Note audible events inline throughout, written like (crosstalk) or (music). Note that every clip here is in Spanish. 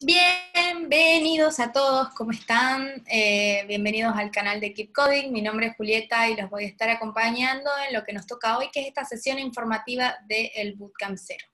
Bienvenidos a todos, ¿cómo están? Eh, bienvenidos al canal de Keep Coding. Mi nombre es Julieta y los voy a estar acompañando en lo que nos toca hoy, que es esta sesión informativa del Bootcamp Cero.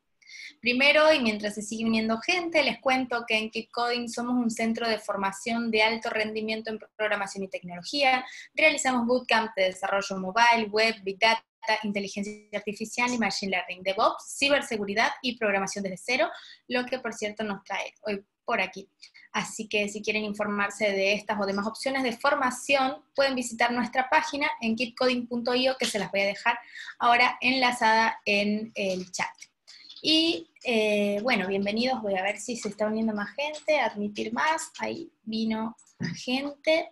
Primero, y mientras se sigue uniendo gente, les cuento que en Keep Coding somos un centro de formación de alto rendimiento en programación y tecnología. Realizamos bootcamp de desarrollo mobile, web, big data inteligencia artificial y machine learning, DevOps, ciberseguridad y programación desde cero, lo que por cierto nos trae hoy por aquí. Así que si quieren informarse de estas o demás opciones de formación, pueden visitar nuestra página en kitcoding.io, que se las voy a dejar ahora enlazada en el chat. Y eh, bueno, bienvenidos, voy a ver si se está uniendo más gente, admitir más, ahí vino gente.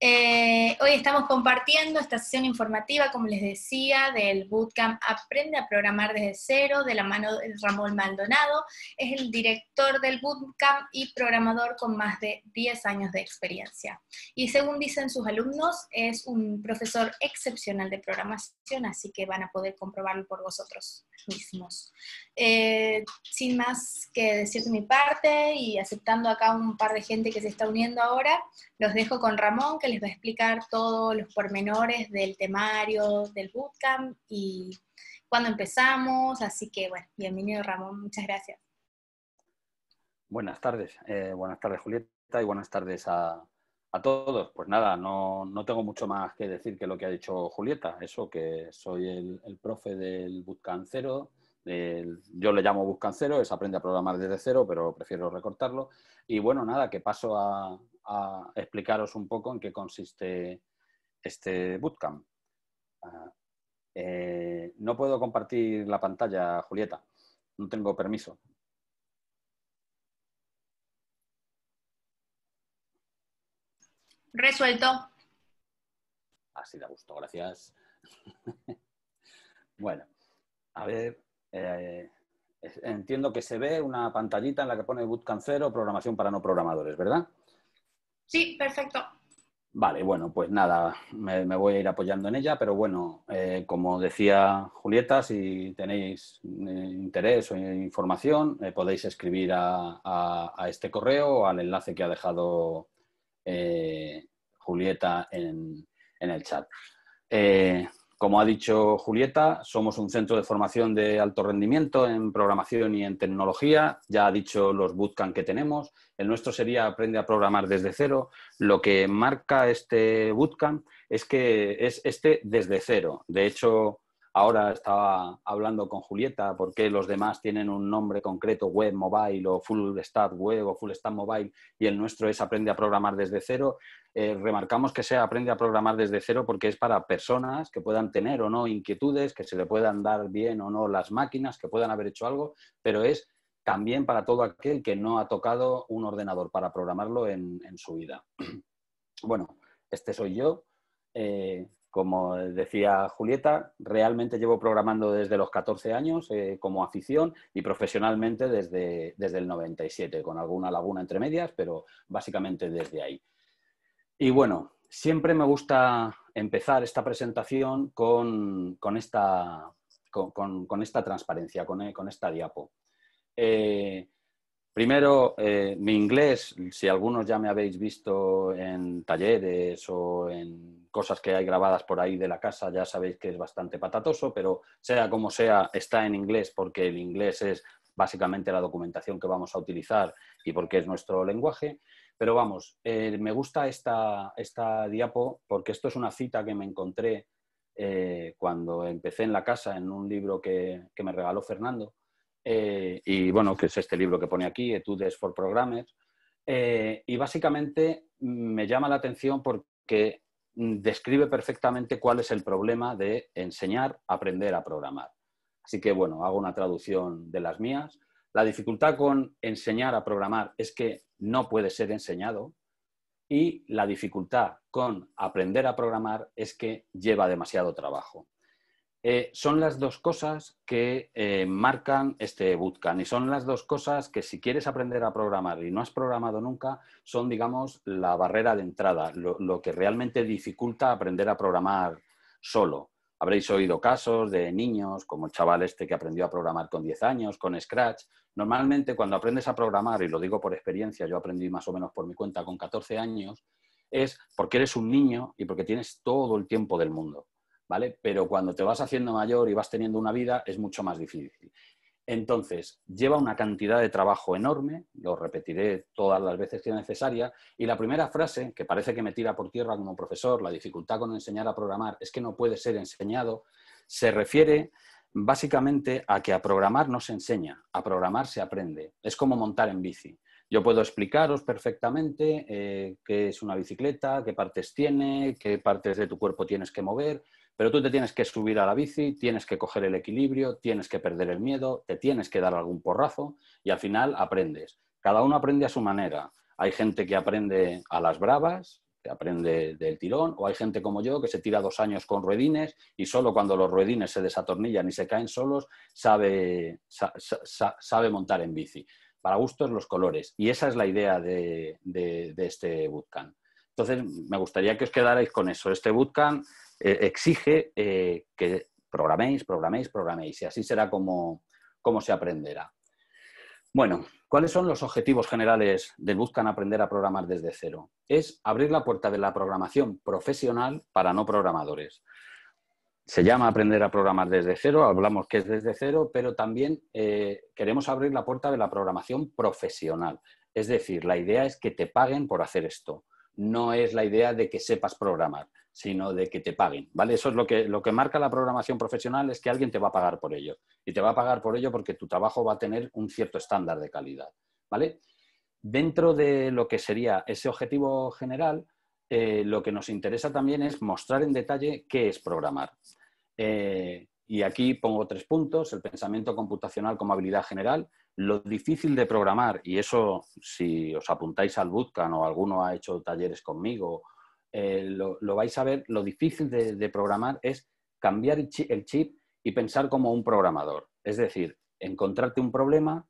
Eh, hoy estamos compartiendo esta sesión informativa, como les decía, del Bootcamp Aprende a Programar desde Cero, de la mano de Ramón Maldonado. Es el director del Bootcamp y programador con más de 10 años de experiencia. Y según dicen sus alumnos, es un profesor excepcional de programación, así que van a poder comprobarlo por vosotros mismos. Eh, sin más que decir de mi parte y aceptando acá un par de gente que se está uniendo ahora, los dejo con Ramón, que les va a explicar todos los pormenores del temario, del bootcamp y cuándo empezamos. Así que, bueno, bienvenido Ramón, muchas gracias. Buenas tardes, eh, buenas tardes Julieta y buenas tardes a, todos. Pues nada, no, tengo mucho más que decir que lo que ha dicho Julieta, eso que soy el, profe del bootcamp cero yo le llamo Cero, es aprende a programar desde cero, pero prefiero recortarlo. Y bueno, nada, que paso a, a explicaros un poco en qué consiste este bootcamp. Ah, eh, no puedo compartir la pantalla, Julieta. No tengo permiso. Resuelto. Así da gusto, gracias. (laughs) bueno, a ver, eh, entiendo que se ve una pantallita en la que pone Bootcamp Cero, programación para no programadores, ¿verdad? Sí, perfecto. Vale, bueno, pues nada, me, voy a ir apoyando en ella, pero bueno, eh, como decía Julieta, si tenéis eh, interés o información, eh, podéis escribir a, este correo o al enlace que ha dejado Julieta en, en el chat. Como ha dicho Julieta, somos un centro de formación de alto rendimiento en programación y en tecnología. Ya ha dicho los bootcamp que tenemos. El nuestro sería Aprende a programar desde cero. Lo que marca este bootcamp es que es este desde cero. De hecho, Ahora estaba hablando con Julieta por qué los demás tienen un nombre concreto, web mobile o full stack web o full stack mobile, y el nuestro es aprende a programar desde cero. Eh, remarcamos que sea aprende a programar desde cero porque es para personas que puedan tener o no inquietudes, que se le puedan dar bien o no las máquinas, que puedan haber hecho algo, pero es también para todo aquel que no ha tocado un ordenador para programarlo en, su vida. (clears throat) Bueno, este soy yo. Eh, como decía Julieta, realmente llevo programando desde los 14 años eh, como afición y profesionalmente desde, el 97, con alguna laguna entre medias, pero básicamente desde ahí. Y bueno, siempre me gusta empezar esta presentación con, con, esta, transparencia, eh, con, esta diapo. Eh, Primero, eh, mi inglés, si algunos ya me habéis visto en talleres o en cosas que hay grabadas por ahí de la casa, ya sabéis que es bastante patatoso, pero sea como sea, está en inglés porque el inglés es básicamente la documentación que vamos a utilizar y porque es nuestro lenguaje. Pero vamos, eh, me gusta esta, esta diapo porque esto es una cita que me encontré eh, cuando empecé en la casa en un libro que me regaló Fernando eh, y bueno, que es este libro que pone aquí, Etudes for Programmers. Eh, y básicamente me llama la atención porque describe perfectamente cuál es el problema de enseñar, aprender a programar. Así que bueno, hago una traducción de las mías. La dificultad con enseñar a programar es que no puede ser enseñado y la dificultad con aprender a programar es que lleva demasiado trabajo. Eh, son las dos cosas que eh, marcan este bootcamp y son las dos cosas que si quieres aprender a programar y no has programado nunca, son, digamos, la barrera de entrada, lo, lo que realmente dificulta aprender a programar solo. Habréis oído casos de niños, como el chaval este que aprendió a programar con 10 años, con Scratch. Normalmente cuando aprendes a programar, y lo digo por experiencia, yo aprendí más o menos por mi cuenta con 14 años, es porque eres un niño y porque tienes todo el tiempo del mundo. Pero cuando te vas haciendo mayor y vas teniendo una vida, es mucho más difícil. Entonces, lleva una cantidad de trabajo enorme, lo repetiré todas las veces que sea necesaria, y la primera frase, que parece que me tira por tierra como profesor, la dificultad con enseñar a programar es que no puede ser enseñado, se refiere básicamente a que a programar no se enseña, a programar se aprende. Es como montar en bici. Yo puedo explicaros perfectamente eh, qué es una bicicleta, qué partes tiene, qué partes de tu cuerpo tienes que mover, pero tú te tienes que subir a la bici, tienes que coger el equilibrio, tienes que perder el miedo, te tienes que dar algún porrazo y al final aprendes. Cada uno aprende a su manera. Hay gente que aprende a las bravas, que aprende del tirón, o hay gente como yo que se tira dos años con ruedines y solo cuando los ruedines se desatornillan y se caen solos sabe, sabe montar en bici. Para gustos los colores. Y esa es la idea de este bootcamp. Entonces, me gustaría que os quedarais con eso. Este bootcamp eh, exige eh, que programéis, programéis, programéis, y así será como, se aprenderá. Bueno, ¿cuáles son los objetivos generales del Bootcamp Aprender a Programar desde cero? Es abrir la puerta de la programación profesional para no programadores. Se llama Aprender a Programar desde cero, hablamos que es desde cero, pero también eh, queremos abrir la puerta de la programación profesional. Es decir, la idea es que te paguen por hacer esto no es la idea de que sepas programar, sino de que te paguen, ¿vale? Eso es lo que, lo que marca la programación profesional, es que alguien te va a pagar por ello. Y te va a pagar por ello porque tu trabajo va a tener un cierto estándar de calidad, ¿vale? Dentro de lo que sería ese objetivo general, eh, lo que nos interesa también es mostrar en detalle qué es programar. Eh, y aquí pongo tres puntos, el pensamiento computacional como habilidad general, lo difícil de programar, y eso si os apuntáis al bootcamp o alguno ha hecho talleres conmigo, eh, lo, vais a ver, lo difícil de, programar es cambiar el chip, y pensar como un programador. Es decir, encontrarte un problema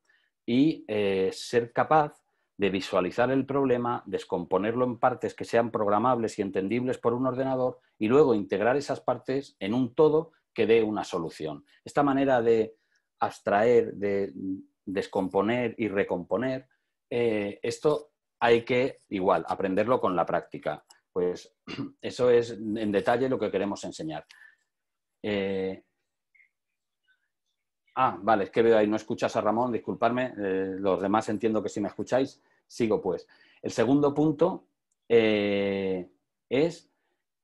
y eh, ser capaz de visualizar el problema, descomponerlo en partes que sean programables y entendibles por un ordenador y luego integrar esas partes en un todo que dé una solución. Esta manera de abstraer, de descomponer y recomponer, eh, esto hay que igual aprenderlo con la práctica. Pues (clears throat) eso es en detalle lo que queremos enseñar. Eh, ah, vale, es que veo ahí, no escuchas a Ramón, disculparme, eh, los demás entiendo que si me escucháis. Sigo pues. El segundo punto es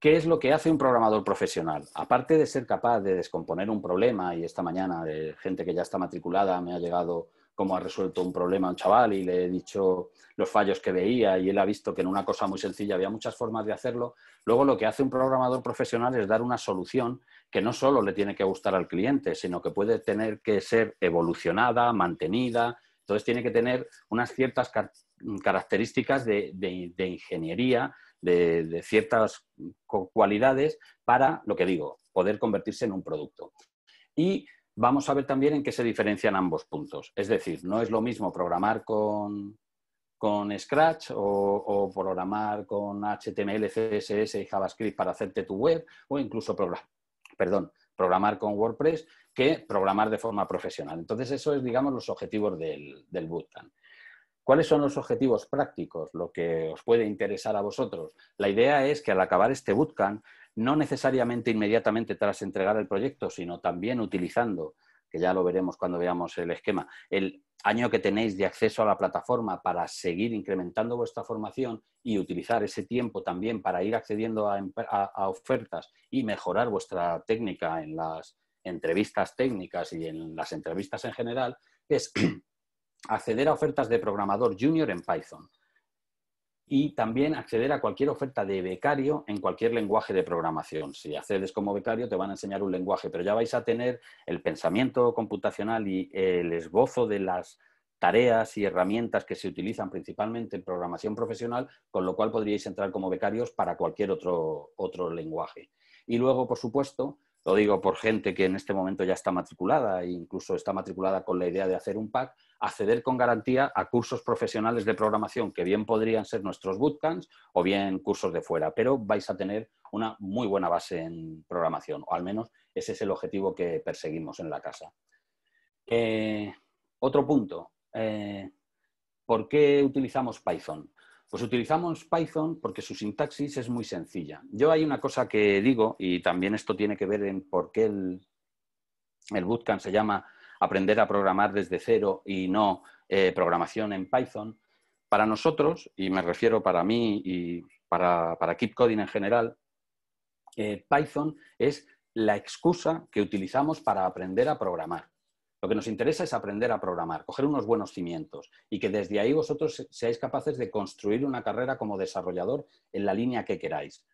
¿Qué es lo que hace un programador profesional? Aparte de ser capaz de descomponer un problema, y esta mañana eh, gente que ya está matriculada me ha llegado cómo ha resuelto un problema a un chaval y le he dicho los fallos que veía y él ha visto que en una cosa muy sencilla había muchas formas de hacerlo, luego lo que hace un programador profesional es dar una solución que no solo le tiene que gustar al cliente, sino que puede tener que ser evolucionada, mantenida, entonces tiene que tener unas ciertas características de ingeniería de, ciertas cualidades para, lo que digo, poder convertirse en un producto. Y vamos a ver también en qué se diferencian ambos puntos. Es decir, no es lo mismo programar con, Scratch o, programar con HTML, CSS y JavaScript para hacerte tu web o incluso programar, con WordPress que programar de forma profesional. Entonces, eso es, digamos, los objetivos del, del bootcamp. ¿Cuáles son los objetivos prácticos? Lo que os puede interesar a vosotros. La idea es que al acabar este bootcamp, no necesariamente inmediatamente tras entregar el proyecto, sino también utilizando, que ya lo veremos cuando veamos el esquema, el año que tenéis de acceso a la plataforma para seguir incrementando vuestra formación y utilizar ese tiempo también para ir accediendo a, ofertas y mejorar vuestra técnica en las entrevistas técnicas y en las entrevistas en general, es (clears throat) acceder a ofertas de programador junior en Python y también acceder a cualquier oferta de becario en cualquier lenguaje de programación. Si accedes como becario te van a enseñar un lenguaje, pero ya vais a tener el pensamiento computacional y el esbozo de las tareas y herramientas que se utilizan principalmente en programación profesional, con lo cual podríais entrar como becarios para cualquier otro, otro lenguaje. Y luego, por supuesto, lo digo por gente que en este momento ya está matriculada e incluso está matriculada con la idea de hacer un pack, acceder con garantía a cursos profesionales de programación que bien podrían ser nuestros bootcamps o bien cursos de fuera, pero vais a tener una muy buena base en programación, o al menos ese es el objetivo que perseguimos en la casa. Eh, otro punto, eh, ¿por qué utilizamos Python? Pues utilizamos Python porque su sintaxis es muy sencilla. Yo hay una cosa que digo, y también esto tiene que ver en por qué el, bootcamp se llama aprender a programar desde cero y no eh, programación en Python. Para nosotros, y me refiero para mí y para, Keep Coding en general, eh, Python es la excusa que utilizamos para aprender a programar. Lo que nos interesa es aprender a programar, coger unos buenos cimientos y que desde ahí vosotros seáis capaces de construir una carrera como desarrollador en la línea que queráis.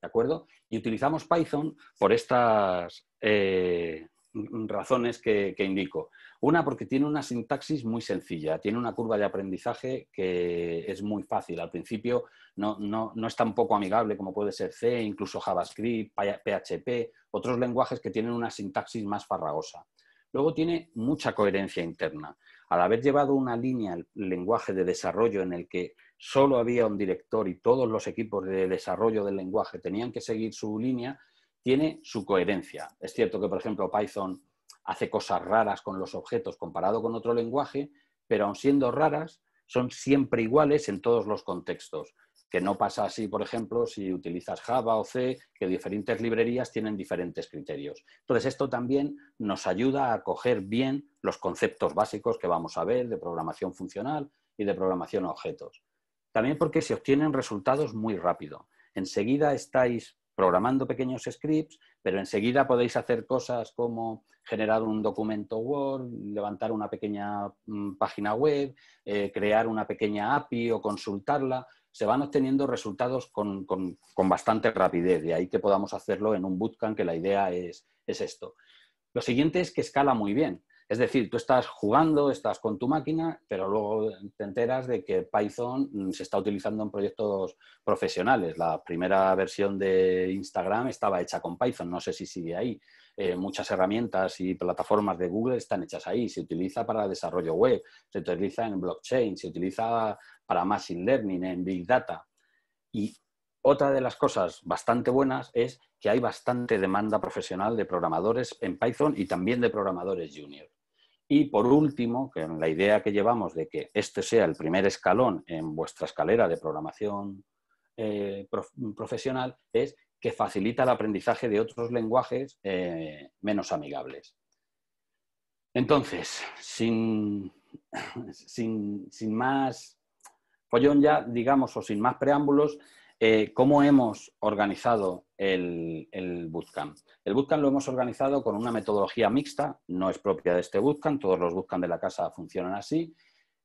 ¿De acuerdo? Y utilizamos Python por estas eh, razones que, indico. Una, porque tiene una sintaxis muy sencilla, tiene una curva de aprendizaje que es muy fácil. Al principio no, no es tan poco amigable como puede ser C, incluso JavaScript, PHP, otros lenguajes que tienen una sintaxis más farragosa. Luego tiene mucha coherencia interna. Al haber llevado una línea al lenguaje de desarrollo en el que solo había un director y todos los equipos de desarrollo del lenguaje tenían que seguir su línea, tiene su coherencia. Es cierto que, por ejemplo, Python hace cosas raras con los objetos comparado con otro lenguaje, pero aun siendo raras, son siempre iguales en todos los contextos que no pasa así, por ejemplo, si utilizas Java o C, que diferentes librerías tienen diferentes criterios. Entonces, esto también nos ayuda a coger bien los conceptos básicos que vamos a ver de programación funcional y de programación a objetos. También porque se obtienen resultados muy rápido. Enseguida estáis programando pequeños scripts, pero enseguida podéis hacer cosas como generar un documento Word, levantar una pequeña mm, página web, eh, crear una pequeña API o consultarla se van obteniendo resultados con, bastante rapidez, y ahí que podamos hacerlo en un bootcamp, que la idea es, es esto. Lo siguiente es que escala muy bien. Es decir, tú estás jugando, estás con tu máquina, pero luego te enteras de que Python mm, se está utilizando en proyectos profesionales. La primera versión de Instagram estaba hecha con Python, no sé si sigue ahí. Eh, muchas herramientas y plataformas de Google están hechas ahí. Se utiliza para desarrollo web, se utiliza en blockchain, se utiliza para machine learning, en big data. Y otra de las cosas bastante buenas es que hay bastante demanda profesional de programadores en Python y también de programadores junior. Y por último, que la idea que llevamos de que este sea el primer escalón en vuestra escalera de programación eh, profesional es que facilita el aprendizaje de otros lenguajes eh, menos amigables. Entonces, (laughs) sin, sin, más follón ya, digamos, o sin más preámbulos, eh, ¿cómo hemos organizado el, el, bootcamp? El bootcamp lo hemos organizado con una metodología mixta, no es propia de este bootcamp, todos los bootcamp de la casa funcionan así,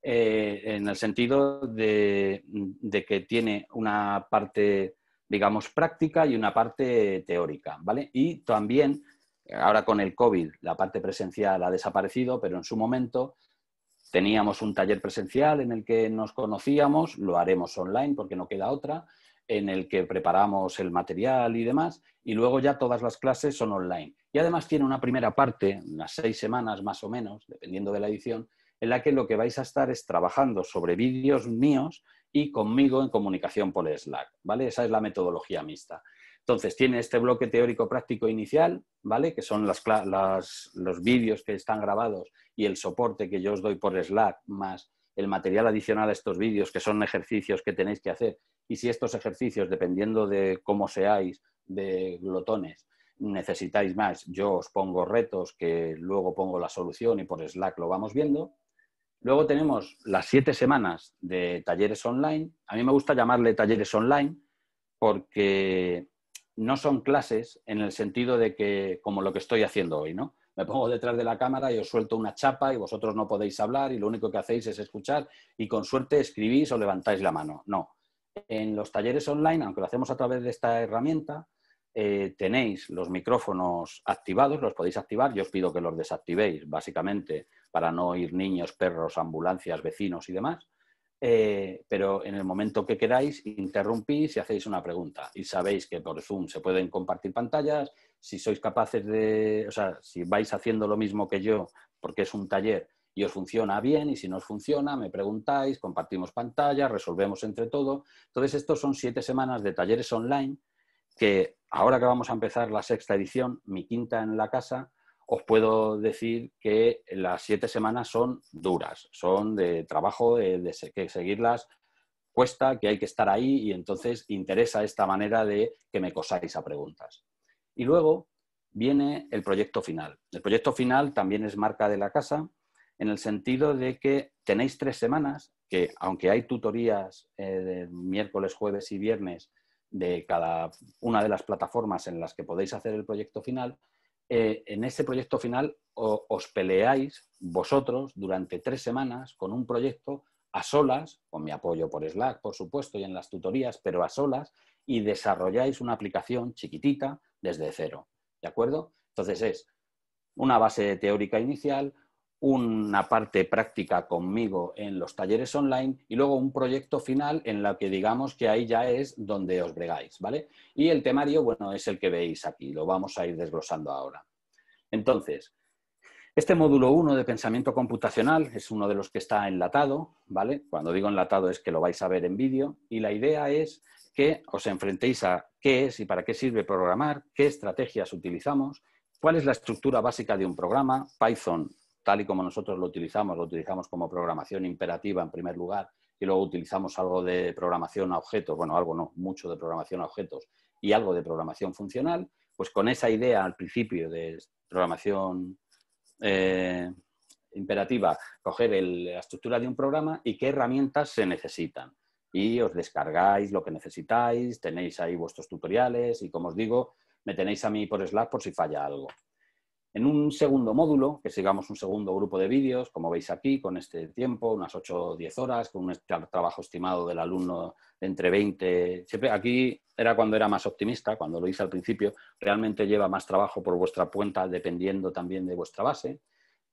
eh, en el sentido de que tiene una parte digamos, práctica y una parte teórica, ¿vale? Y también, ahora con el COVID, la parte presencial ha desaparecido, pero en su momento teníamos un taller presencial en el que nos conocíamos, lo haremos online porque no queda otra, en el que preparamos el material y demás, y luego ya todas las clases son online. Y además tiene una primera parte, unas seis semanas más o menos, dependiendo de la edición, en la que lo que vais a estar es trabajando sobre vídeos míos y conmigo en comunicación por Slack, ¿vale? Esa es la metodología mixta. Entonces, tiene este bloque teórico práctico inicial, ¿vale? Que son los vídeos que están grabados y el soporte que yo os doy por Slack, más el material adicional a estos vídeos, que son ejercicios que tenéis que hacer. Y si estos ejercicios, dependiendo de cómo seáis, de glotones, necesitáis más, yo os pongo retos que luego pongo la solución y por Slack lo vamos viendo. Luego tenemos las siete semanas de talleres online. A mí me gusta llamarle talleres online porque no son clases en el sentido de que, como lo que estoy haciendo hoy, ¿no? Me pongo detrás de la cámara y os suelto una chapa y vosotros no podéis hablar y lo único que hacéis es escuchar y con suerte escribís o levantáis la mano. No. En los talleres online, aunque lo hacemos a través de esta herramienta, eh, tenéis los micrófonos activados, los podéis activar. Yo os pido que los desactivéis, básicamente, para no oír niños, perros, ambulancias, vecinos y demás. Eh, pero en el momento que queráis, interrumpís y hacéis una pregunta. Y sabéis que por Zoom se pueden compartir pantallas. Si sois capaces de, o sea, si vais haciendo lo mismo que yo, porque es un taller y os funciona bien, y si no os funciona, me preguntáis, compartimos pantallas, resolvemos entre todo. Entonces, estos son siete semanas de talleres online que ahora que vamos a empezar la sexta edición, mi quinta en la casa, os puedo decir que las siete semanas son duras, son de trabajo, de, que seguirlas cuesta, que hay que estar ahí y entonces interesa esta manera de que me cosáis a preguntas. Y luego viene el proyecto final. El proyecto final también es marca de la casa en el sentido de que tenéis tres semanas que, aunque hay tutorías eh, de miércoles, jueves y viernes de cada una de las plataformas en las que podéis hacer el proyecto final, eh, en este proyecto final os peleáis vosotros durante tres semanas con un proyecto a solas, con mi apoyo por Slack, por supuesto, y en las tutorías, pero a solas, y desarrolláis una aplicación chiquitita desde cero. ¿De acuerdo? Entonces es una base teórica inicial, una parte práctica conmigo en los talleres online y luego un proyecto final en la que digamos que ahí ya es donde os bregáis, ¿vale? Y el temario, bueno, es el que veis aquí, lo vamos a ir desglosando ahora. Entonces, este módulo 1 de pensamiento computacional es uno de los que está enlatado, ¿vale? Cuando digo enlatado es que lo vais a ver en vídeo y la idea es que os enfrentéis a qué es y para qué sirve programar, qué estrategias utilizamos, cuál es la estructura básica de un programa, Python tal y como nosotros lo utilizamos, lo utilizamos como programación imperativa en primer lugar y luego utilizamos algo de programación a objetos, bueno, algo no, mucho de programación a objetos y algo de programación funcional, pues con esa idea al principio de programación eh, imperativa, coger la estructura de un programa y qué herramientas se necesitan. Y os descargáis lo que necesitáis, tenéis ahí vuestros tutoriales y como os digo, me tenéis a mí por Slack por si falla algo. En un segundo módulo, que sigamos un segundo grupo de vídeos, como veis aquí, con este tiempo, unas 8 o 10 horas, con un trabajo estimado del alumno entre 20... aquí era cuando era más optimista, cuando lo hice al principio, realmente lleva más trabajo por vuestra cuenta, dependiendo también de vuestra base.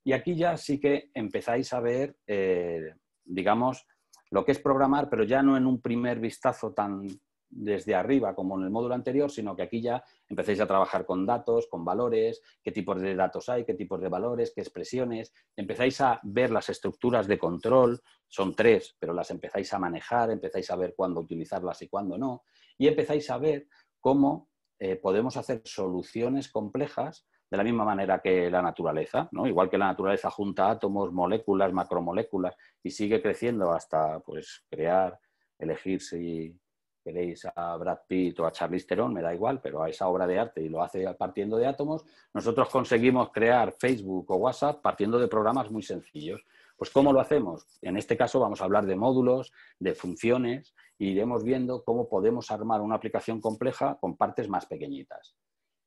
Y aquí ya sí que empezáis a ver, eh, digamos, lo que es programar, pero ya no en un primer vistazo tan desde arriba, como en el módulo anterior, sino que aquí ya empezáis a trabajar con datos, con valores, qué tipos de datos hay, qué tipos de valores, qué expresiones. Empezáis a ver las estructuras de control, son tres, pero las empezáis a manejar, empezáis a ver cuándo utilizarlas y cuándo no, y empezáis a ver cómo eh, podemos hacer soluciones complejas de la misma manera que la naturaleza, ¿no? igual que la naturaleza junta átomos, moléculas, macromoléculas y sigue creciendo hasta pues, crear, elegir si queréis a Brad Pitt o a Charlize Theron, me da igual, pero a esa obra de arte y lo hace partiendo de átomos, nosotros conseguimos crear Facebook o WhatsApp partiendo de programas muy sencillos. Pues ¿cómo lo hacemos? En este caso vamos a hablar de módulos, de funciones, e iremos viendo cómo podemos armar una aplicación compleja con partes más pequeñitas.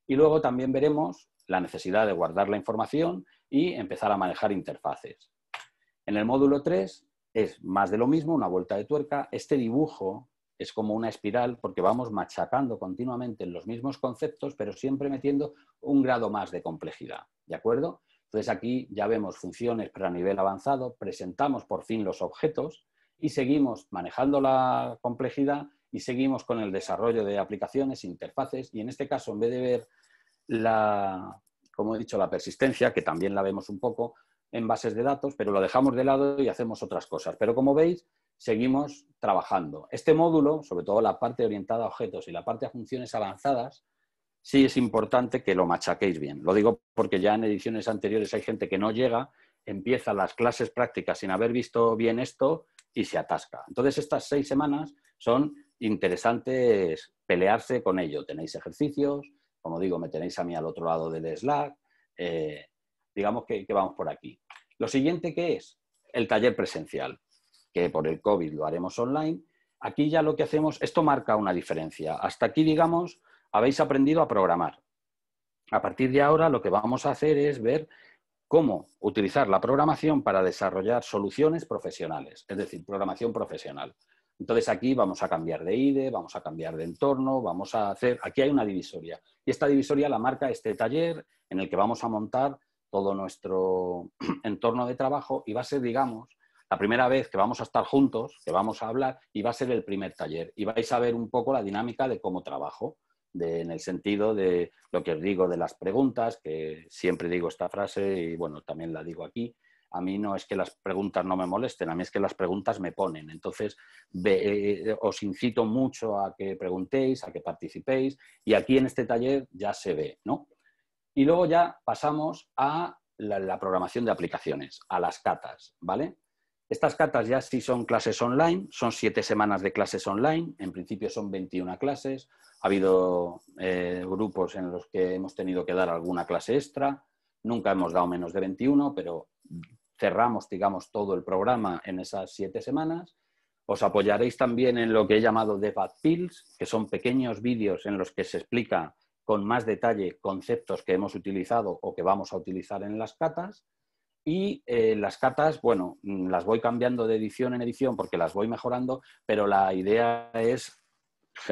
Y luego también veremos la necesidad de guardar la información y empezar a manejar interfaces. En el módulo 3 es más de lo mismo, una vuelta de tuerca. Este dibujo es como una espiral porque vamos machacando continuamente los mismos conceptos, pero siempre metiendo un grado más de complejidad. ¿De acuerdo? Entonces aquí ya vemos funciones, pero a nivel avanzado, presentamos por fin los objetos y seguimos manejando la complejidad y seguimos con el desarrollo de aplicaciones, interfaces y en este caso, en vez de ver la, como he dicho, la persistencia, que también la vemos un poco en bases de datos, pero lo dejamos de lado y hacemos otras cosas. Pero como veis, seguimos trabajando. Este módulo, sobre todo la parte orientada a objetos y la parte a funciones avanzadas, sí es importante que lo machaquéis bien. Lo digo porque ya en ediciones anteriores hay gente que no llega, empieza las clases prácticas sin haber visto bien esto y se atasca. Entonces, estas seis semanas son interesantes pelearse con ello. Tenéis ejercicios, como digo, me tenéis a mí al otro lado del Slack, eh, digamos que vamos por aquí. Lo siguiente que es el taller presencial que por el COVID lo haremos online, aquí ya lo que hacemos, esto marca una diferencia. Hasta aquí, digamos, habéis aprendido a programar. A partir de ahora lo que vamos a hacer es ver cómo utilizar la programación para desarrollar soluciones profesionales, es decir, programación profesional. Entonces aquí vamos a cambiar de IDE, vamos a cambiar de entorno, vamos a hacer, aquí hay una divisoria. Y esta divisoria la marca este taller en el que vamos a montar todo nuestro (clears throat) entorno de trabajo y va a ser, digamos, la primera vez que vamos a estar juntos, que vamos a hablar, y va a ser el primer taller. Y vais a ver un poco la dinámica de cómo trabajo, en el sentido de lo que os digo de las preguntas, que siempre digo esta frase y bueno, también la digo aquí. A mí no es que las preguntas no me molesten, a mí es que las preguntas me ponen. Entonces, eh, eh, os incito mucho a que preguntéis, a que participéis, y aquí en este taller ya se ve, ¿no? Y luego ya pasamos a la, la programación de aplicaciones, a las catas, ¿vale? Estas catas ya sí son clases online, son siete semanas de clases online, en principio son 21 clases, ha habido eh, grupos en los que hemos tenido que dar alguna clase extra, nunca hemos dado menos de 21, pero cerramos, digamos, todo el programa en esas siete semanas. Os apoyaréis también en lo que he llamado Bad Pills, que son pequeños vídeos en los que se explica con más detalle conceptos que hemos utilizado o que vamos a utilizar en las catas. Y eh, las catas, bueno, mm, las voy cambiando de edición en edición porque las voy mejorando, pero la idea es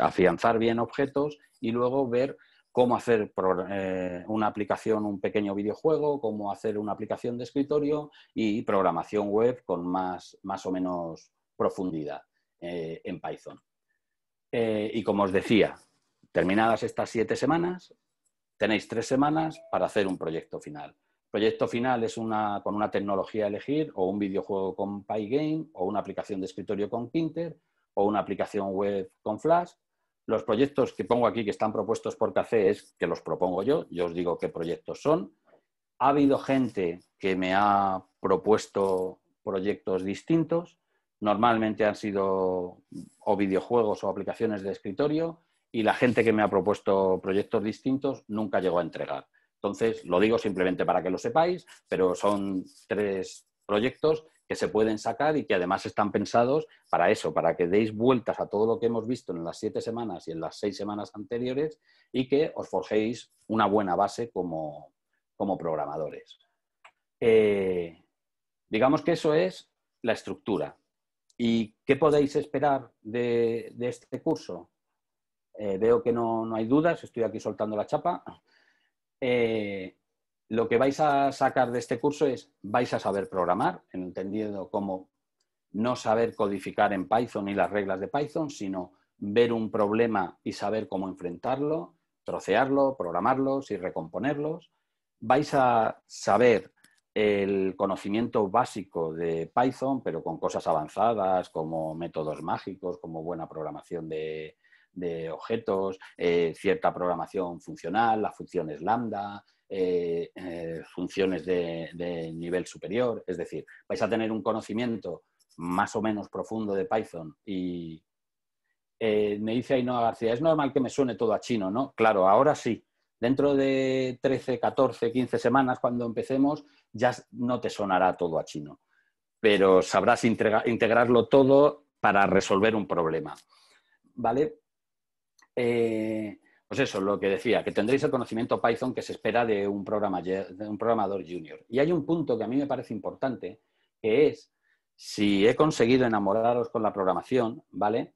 afianzar bien objetos y luego ver cómo hacer eh, una aplicación, un pequeño videojuego, cómo hacer una aplicación de escritorio y programación web con más, o menos profundidad eh, en Python. y como os decía, terminadas estas siete semanas, tenéis tres semanas para hacer un proyecto final. Proyecto final es una, con una tecnología a elegir o un videojuego con Pygame o una aplicación de escritorio con Kinter o una aplicación web con Flash. Los proyectos que pongo aquí que están propuestos por Café es que los propongo yo, yo os digo qué proyectos son. Ha habido gente que me ha propuesto proyectos distintos, normalmente han sido o videojuegos o aplicaciones de escritorio y la gente que me ha propuesto proyectos distintos nunca llegó a entregar. Entonces, lo digo simplemente para que lo sepáis, pero son tres proyectos que se pueden sacar y que además están pensados para eso, para que deis vueltas a todo lo que hemos visto en las siete semanas y en las seis semanas anteriores y que os forjéis una buena base como, programadores. Eh, digamos que eso es la estructura. ¿Y qué podéis esperar de, este curso? Eh, veo que no, no hay dudas, estoy aquí soltando la chapa. Eh, lo que vais a sacar de este curso es, vais a saber programar, entendido como no saber codificar en Python y las reglas de Python, sino ver un problema y saber cómo enfrentarlo, trocearlo, programarlos y recomponerlos. Vais a saber el conocimiento básico de Python, pero con cosas avanzadas como métodos mágicos, como buena programación de, de objetos, eh, cierta programación funcional, las funciones lambda, eh, eh, funciones de, nivel superior. Es decir, vais a tener un conocimiento más o menos profundo de Python y me dice Ainhoa García, es normal que me suene todo a chino, ¿no? Claro, ahora sí. Dentro de 13, 14, 15 semanas, cuando empecemos, ya no te sonará todo a chino, pero sabrás integrarlo todo para resolver un problema. ¿Vale? Eh, pues eso, lo que decía, que tendréis el conocimiento Python que se espera de un, programador junior. Y hay un punto que a mí me parece importante, que es, si he conseguido enamoraros con la programación, ¿vale?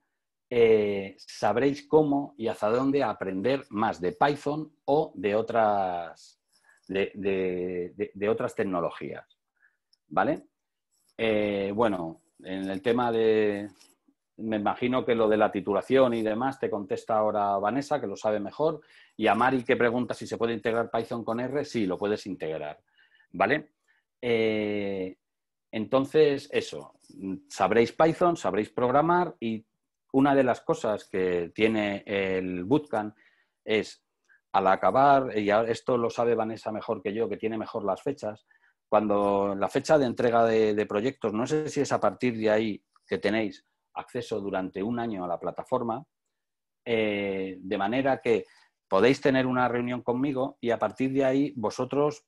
Eh, sabréis cómo y hasta dónde aprender más de Python o de otras, de, otras tecnologías, ¿vale? Eh, bueno, en el tema de, me imagino que lo de la titulación y demás te contesta ahora Vanessa, que lo sabe mejor. Y a Mari, que pregunta si se puede integrar Python con R, sí, lo puedes integrar. ¿Vale? Eh, entonces, eso, sabréis Python, sabréis programar y una de las cosas que tiene el Bootcamp es al acabar, y esto lo sabe Vanessa mejor que yo, que tiene mejor las fechas, cuando la fecha de entrega de proyectos, no sé si es a partir de ahí que tenéis acceso durante un año a la plataforma, eh, de manera que podéis tener una reunión conmigo y a partir de ahí vosotros,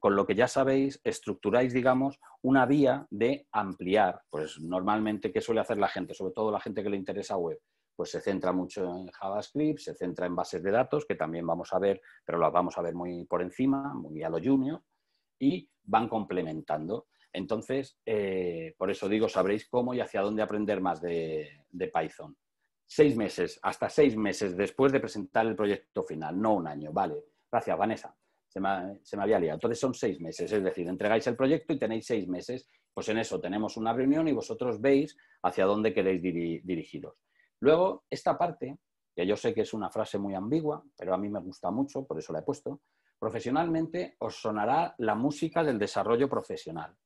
con lo que ya sabéis, estructuráis, digamos, una vía de ampliar. Pues normalmente, ¿qué suele hacer la gente? Sobre todo la gente que le interesa web. Pues se centra mucho en JavaScript, se centra en bases de datos, que también vamos a ver, pero las vamos a ver muy por encima, muy a lo junior, y van complementando. Entonces, eh, por eso digo, sabréis cómo y hacia dónde aprender más de, Python. Seis meses, hasta seis meses después de presentar el proyecto final, no un año, vale. Gracias, Vanessa. Se me, había liado. Entonces son seis meses, es decir, entregáis el proyecto y tenéis seis meses. Pues en eso tenemos una reunión y vosotros veis hacia dónde queréis dirigiros. Luego, esta parte, que yo sé que es una frase muy ambigua, pero a mí me gusta mucho, por eso la he puesto, profesionalmente os sonará la música del desarrollo profesional.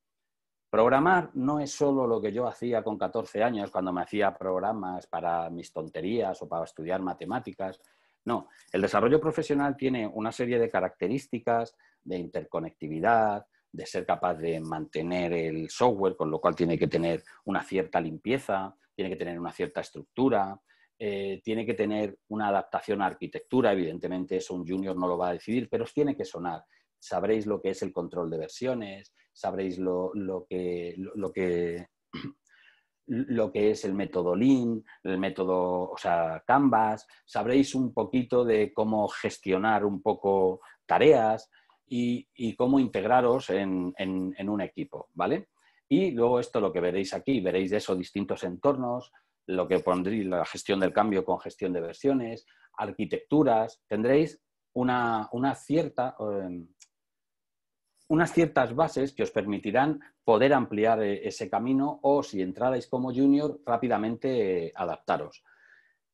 Programar no es solo lo que yo hacía con 14 años cuando me hacía programas para mis tonterías o para estudiar matemáticas. No, el desarrollo profesional tiene una serie de características de interconectividad, de ser capaz de mantener el software, con lo cual tiene que tener una cierta limpieza, tiene que tener una cierta estructura, eh, tiene que tener una adaptación a arquitectura, evidentemente eso un junior no lo va a decidir, pero os tiene que sonar. Sabréis lo que es el control de versiones, sabréis lo, que, lo, que, (clears throat) lo que es el método Lean, el método, o sea, Canvas, sabréis un poquito de cómo gestionar un poco tareas y, cómo integraros en, un equipo, ¿vale? Y luego esto lo que veréis aquí, veréis de eso distintos entornos, lo que pondréis la gestión del cambio con gestión de versiones, arquitecturas, tendréis una, cierta... Em, unas ciertas bases que os permitirán poder ampliar eh, ese camino o si entrarais como junior rápidamente eh, adaptaros.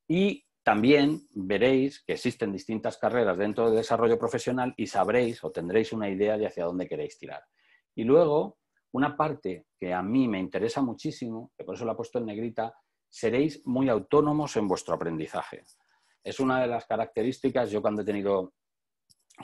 Y también veréis que existen distintas carreras dentro del desarrollo profesional y sabréis o tendréis una idea de hacia dónde queréis tirar. Y luego, una parte que a mí me interesa muchísimo, que por eso la he puesto en negrita, seréis muy autónomos en vuestro aprendizaje. Es una de las características, yo cuando he tenido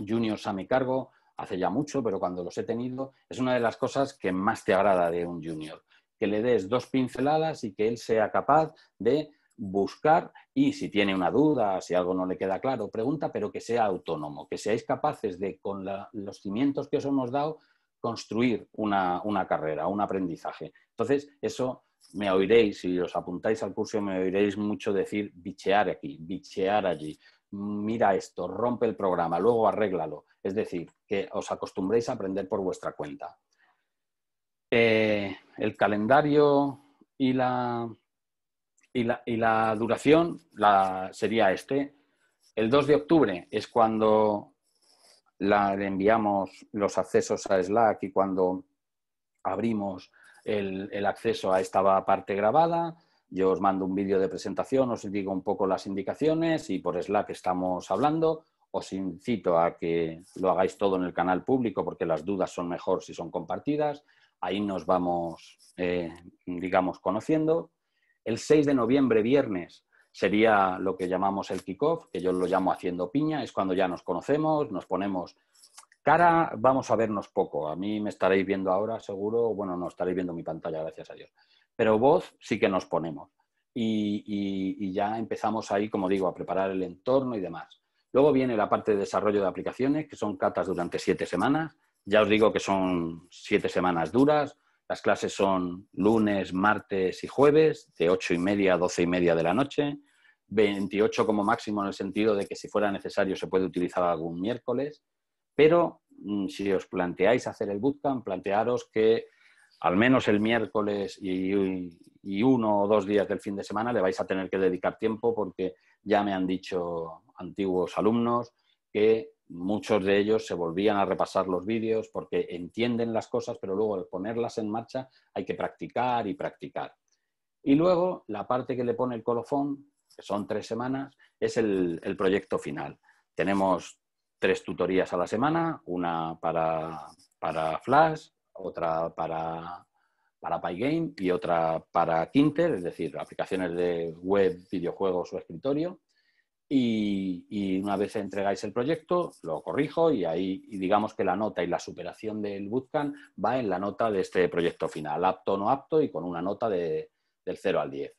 juniors a mi cargo, hace ya mucho, pero cuando los he tenido, es una de las cosas que más te agrada de un junior, que le des dos pinceladas y que él sea capaz de buscar y si tiene una duda, si algo no le queda claro, pregunta, pero que sea autónomo, que seáis capaces de, con los cimientos que os hemos dado, construir una, una, carrera, un aprendizaje. Entonces, eso me oiréis, si os apuntáis al curso, me oiréis mucho decir bichear aquí, bichear allí mira esto, rompe el programa, luego arréglalo. Es decir, que os acostumbréis a aprender por vuestra cuenta. Eh, el calendario y la, duración sería este. El 2 de octubre es cuando le enviamos los accesos a Slack y cuando abrimos el acceso a esta parte grabada. Yo os mando un vídeo de presentación, os digo un poco las indicaciones y por Slack estamos hablando. Os incito a que lo hagáis todo en el canal público porque las dudas son mejor si son compartidas. Ahí nos vamos, eh, digamos, conociendo. El 6 de noviembre, viernes, sería lo que llamamos el kickoff, que yo lo llamo haciendo piña, es cuando ya nos conocemos, nos ponemos cara, vamos a vernos poco. A mí me estaréis viendo ahora, seguro, bueno, no estaréis viendo mi pantalla, gracias a Dios pero voz sí que nos ponemos. Y, ya empezamos ahí, como digo, a preparar el entorno y demás. Luego viene la parte de desarrollo de aplicaciones, que son catas durante siete semanas. Ya os digo que son siete semanas duras. Las clases son lunes, martes y jueves, de ocho y media a doce y media de la noche. 28 como máximo en el sentido de que si fuera necesario se puede utilizar algún miércoles. Pero mm, si os planteáis hacer el bootcamp, plantearos que al menos el miércoles y, uno o dos días del fin de semana le vais a tener que dedicar tiempo porque ya me han dicho antiguos alumnos que muchos de ellos se volvían a repasar los vídeos porque entienden las cosas, pero luego al ponerlas en marcha hay que practicar y practicar. Y luego la parte que le pone el colofón, que son tres semanas, es el, el proyecto final. Tenemos tres tutorías a la semana, una para, para Flash, otra para, para Pygame y otra para Quinter, es decir, aplicaciones de web, videojuegos o escritorio. Y, una vez entregáis el proyecto, lo corrijo y ahí digamos que la nota y la superación del bootcamp va en la nota de este proyecto final, apto o no apto y con una nota de, del 0 al 10.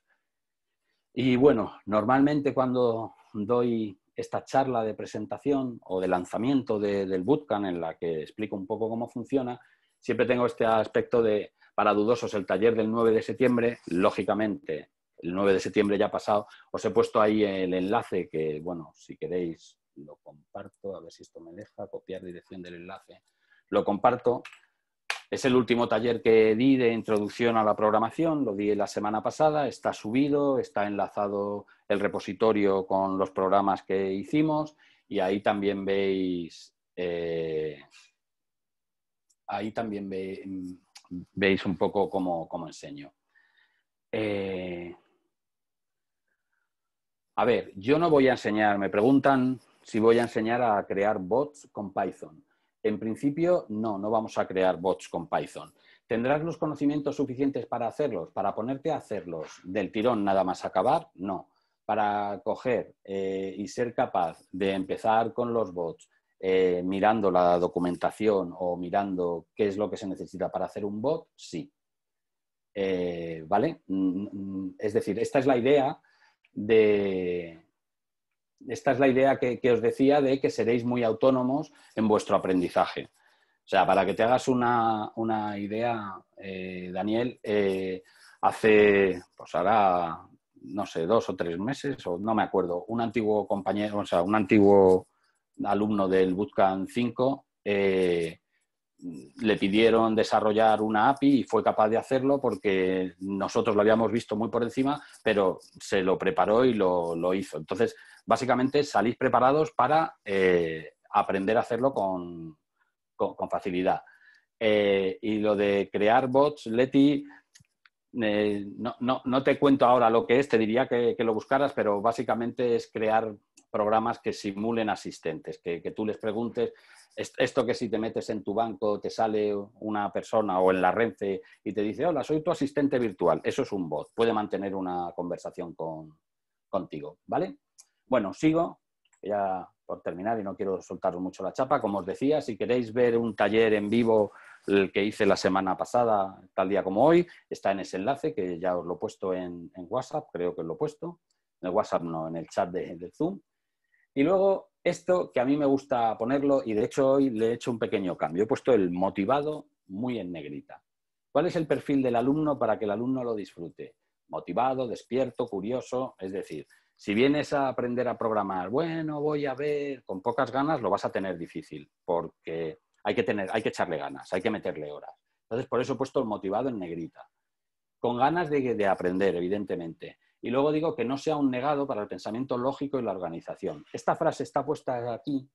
Y bueno, normalmente cuando doy esta charla de presentación o de lanzamiento del bootcamp en la que explico un poco cómo funciona, siempre tengo este aspecto de, para dudosos, el taller del 9 de septiembre, lógicamente, el 9 de septiembre ya ha pasado, os he puesto ahí el enlace que, bueno, si queréis lo comparto, a ver si esto me deja copiar dirección del enlace, lo comparto. Es el último taller que di de introducción a la programación, lo di la semana pasada, está subido, está enlazado el repositorio con los programas que hicimos y ahí también veis eh, ahí también veis un poco cómo, enseño. Eh, a ver, yo no voy a enseñar, me preguntan si voy a enseñar a crear bots con Python. En principio, no, no vamos a crear bots con Python. ¿Tendrás los conocimientos suficientes para hacerlos? ¿Para ponerte a hacerlos del tirón nada más acabar? No. Para coger eh, y ser capaz de empezar con los bots, eh, mirando la documentación o mirando qué es lo que se necesita para hacer un bot, sí. Eh, ¿Vale? Mm, mm, es decir, esta es la idea de. Esta es la idea que, os decía de que seréis muy autónomos en vuestro aprendizaje. O sea, para que te hagas una, idea, eh, Daniel, hace, pues ahora, no sé, dos o tres meses, o no me acuerdo, un antiguo compañero, o sea, un antiguo alumno del Bootcamp 5, eh, le pidieron desarrollar una API y fue capaz de hacerlo porque nosotros lo habíamos visto muy por encima, pero se lo preparó y lo, hizo. Entonces, básicamente salís preparados para eh, aprender a hacerlo con, facilidad. Eh, y lo de crear bots, Leti, no, te cuento ahora lo que es, te diría que, que, lo buscaras, pero básicamente es crear programas que simulen asistentes, que, tú les preguntes, esto que si te metes en tu banco te sale una persona o en la Renfe y te dice, hola, soy tu asistente virtual, eso es un bot, puede mantener una conversación contigo, ¿vale? Bueno, sigo, ya por terminar y no quiero soltar mucho la chapa, como os decía, si queréis ver un taller en vivo el que hice la semana pasada, tal día como hoy, está en ese enlace que ya os lo he puesto en, WhatsApp, creo que os lo he puesto, en el WhatsApp no, en el chat de, del Zoom. Y luego esto que a mí me gusta ponerlo y de hecho hoy le he hecho un pequeño cambio. He puesto el motivado muy en negrita. ¿Cuál es el perfil del alumno para que el alumno lo disfrute? Motivado, despierto, curioso, es decir, si vienes a aprender a programar, bueno, voy a ver, con pocas ganas lo vas a tener difícil, porque hay que, echarle ganas, hay que meterle horas. Entonces, por eso he puesto el motivado en negrita. Con ganas de, de aprender, evidentemente. Y luego digo que no sea un negado para el pensamiento lógico y la organización. Esta frase está puesta aquí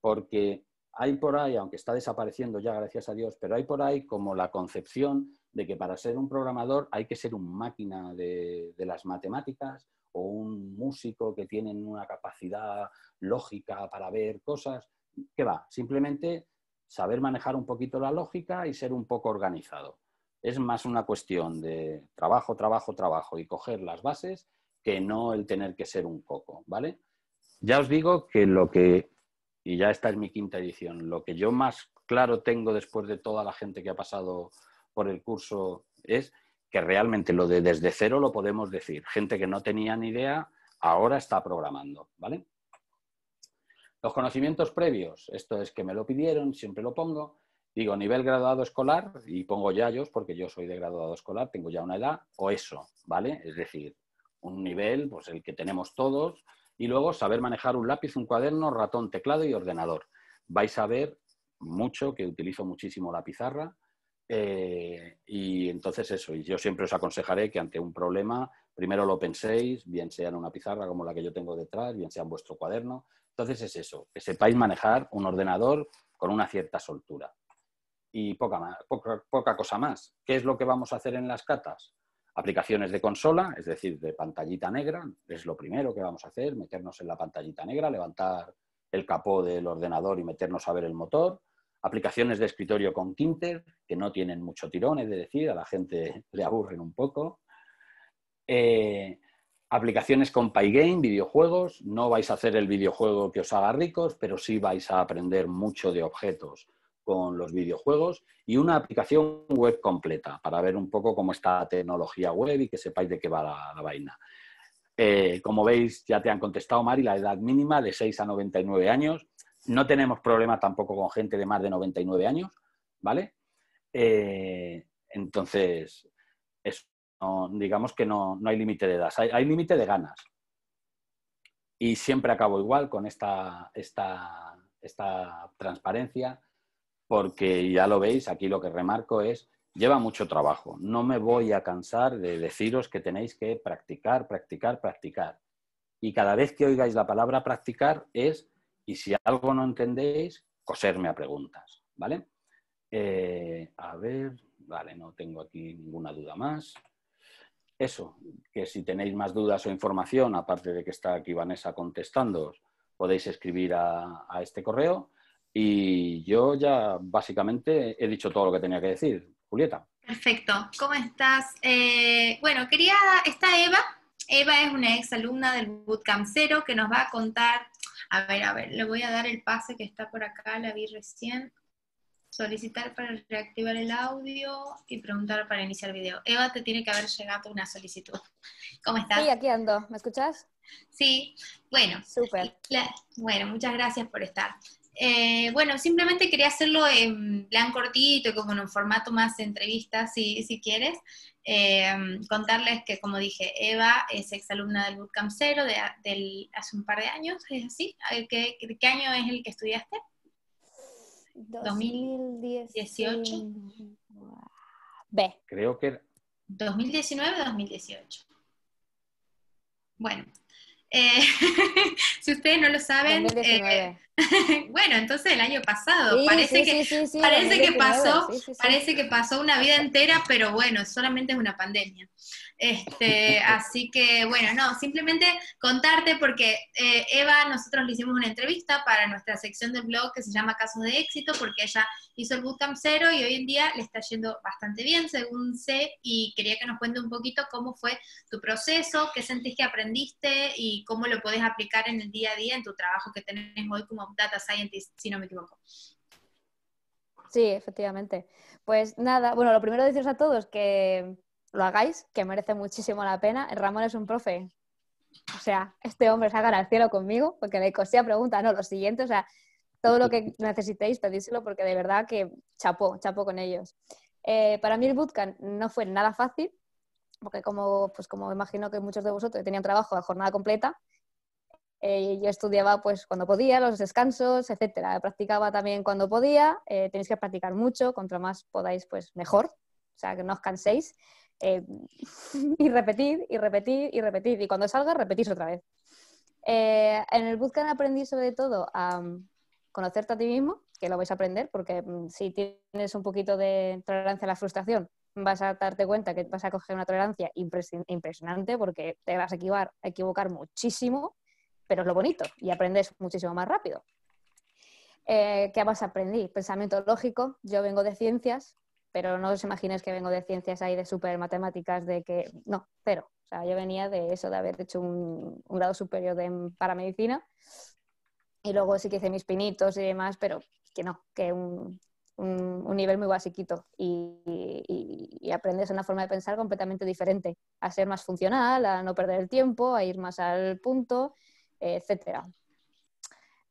porque hay por ahí, aunque está desapareciendo ya, gracias a Dios, pero hay por ahí como la concepción de que para ser un programador hay que ser un máquina de, las matemáticas o un músico que tiene una capacidad lógica para ver cosas. ¿Qué va? Simplemente saber manejar un poquito la lógica y ser un poco organizado es más una cuestión de trabajo, trabajo, trabajo y coger las bases que no el tener que ser un coco, ¿vale? Ya os digo que lo que, y ya esta es mi quinta edición, lo que yo más claro tengo después de toda la gente que ha pasado por el curso es que realmente lo de desde cero lo podemos decir. Gente que no tenía ni idea, ahora está programando, ¿vale? Los conocimientos previos, esto es que me lo pidieron, siempre lo pongo digo nivel graduado escolar y pongo ya yo, porque yo soy de graduado escolar, tengo ya una edad, o eso, ¿vale? Es decir, un nivel, pues el que tenemos todos, y luego saber manejar un lápiz, un cuaderno, ratón, teclado y ordenador. Vais a ver mucho, que utilizo muchísimo la pizarra, eh, y entonces eso, y yo siempre os aconsejaré que ante un problema, primero lo penséis, bien sea en una pizarra como la que yo tengo detrás, bien sea en vuestro cuaderno. Entonces es eso, que sepáis manejar un ordenador con una cierta soltura y poca, cosa más. ¿Qué es lo que vamos a hacer en las catas? aplicaciones de consola, es decir, de pantallita negra, es lo primero que vamos a hacer, meternos en la pantallita negra, levantar el capó del ordenador y meternos a ver el motor, aplicaciones de escritorio con tinter, que no tienen mucho tirón, es decir, a la gente (laughs) le aburren un poco, eh, aplicaciones con Pygame, videojuegos, no vais a hacer el videojuego que os haga ricos, pero sí vais a aprender mucho de objetos con los videojuegos y una aplicación web completa para ver un poco cómo está la tecnología web y que sepáis de qué va la, vaina. Eh, como veis, ya te han contestado, Mari, la edad mínima de 6 a 99 años. No tenemos problema tampoco con gente de más de 99 años, ¿vale? Eh, entonces, digamos que no, hay límite de edad, hay, límite de ganas. Y siempre acabo igual con esta, esta, esta transparencia porque ya lo veis, aquí lo que remarco es, lleva mucho trabajo. No me voy a cansar de deciros que tenéis que practicar, practicar, practicar. Y cada vez que oigáis la palabra practicar es, y si algo no entendéis, coserme a preguntas, ¿vale? Eh, a ver, vale, no tengo aquí ninguna duda más. Eso, que si tenéis más dudas o información, aparte de que está aquí Vanessa contestando, podéis escribir a este correo. Y yo ya básicamente he dicho todo lo que tenía que decir. Julieta. Perfecto. ¿Cómo estás? Eh, bueno, quería, está Eva. Eva es una ex alumna del Bootcamp Cero que nos va a contar, a ver, a ver, le voy a dar el pase que está por acá, la vi recién. Solicitar para reactivar el audio y preguntar para iniciar el video. Eva, te tiene que haber llegado una solicitud. ¿Cómo estás? Sí, aquí ando. ¿Me escuchas? Sí, bueno. Súper. Bueno, muchas gracias por estar. Eh, bueno, simplemente quería hacerlo en plan cortito, como en un formato más de entrevista, si, quieres. Eh, contarles que, como dije, Eva es exalumna del Bootcamp Cero de, hace un par de años, ¿es así? ¿Qué, año es el que estudiaste? 2018. Creo que... 2019-2018. Bueno, eh, (laughs) si ustedes no lo saben, eh, (laughs) bueno, entonces el año pasado, parece, que, parece que pasó, parece que pasó una vida entera, pero bueno, solamente es una pandemia. Este, así que bueno, no, simplemente contarte porque eh, Eva, nosotros le hicimos una entrevista para nuestra sección del blog que se llama Casos de Éxito, porque ella hizo el bootcamp cero y hoy en día le está yendo bastante bien, según sé, y quería que nos cuente un poquito cómo fue tu proceso, qué sentís que aprendiste y cómo lo podés aplicar en el día a día en tu trabajo que tenés hoy como data scientist, si no me equivoco. Sí, efectivamente. Pues nada, bueno, lo primero deciros a todos que lo hagáis, que merece muchísimo la pena. Ramón es un profe. O sea, este hombre se haga al cielo conmigo porque le cosía pregunta, no, lo siguiente, o sea, todo lo que necesitéis, pedíselo porque de verdad que chapó, chapó con ellos. Eh, para mí el bootcamp no fue nada fácil, porque como, pues como imagino que muchos de vosotros tenían trabajo a jornada completa, eh, y yo estudiaba pues cuando podía, los descansos, etcétera. Practicaba también cuando podía, eh, tenéis que practicar mucho, cuanto más podáis, pues mejor, o sea, que no os canséis. Eh, (laughs) y repetir, y repetir, y repetir. Y cuando salga, repetir otra vez. Eh, en el bootcamp aprendí sobre todo a mm, conocerte a ti mismo, que lo vais a aprender, porque mm, si tienes un poquito de tolerancia a la frustración, vas a darte cuenta que vas a coger una tolerancia impresionante, porque te vas a equivocar, equivocar muchísimo, pero es lo bonito y aprendes muchísimo más rápido. Eh, ¿Qué más aprendí? Pensamiento lógico. Yo vengo de ciencias, pero no os imaginéis que vengo de ciencias ahí de super matemáticas, de que no, cero. O sea, yo venía de eso, de haber hecho un, grado superior de paramedicina y luego sí que hice mis pinitos y demás, pero que no, que un, un, nivel muy basiquito y, y, aprendes una forma de pensar completamente diferente, a ser más funcional, a no perder el tiempo, a ir más al punto, etcétera.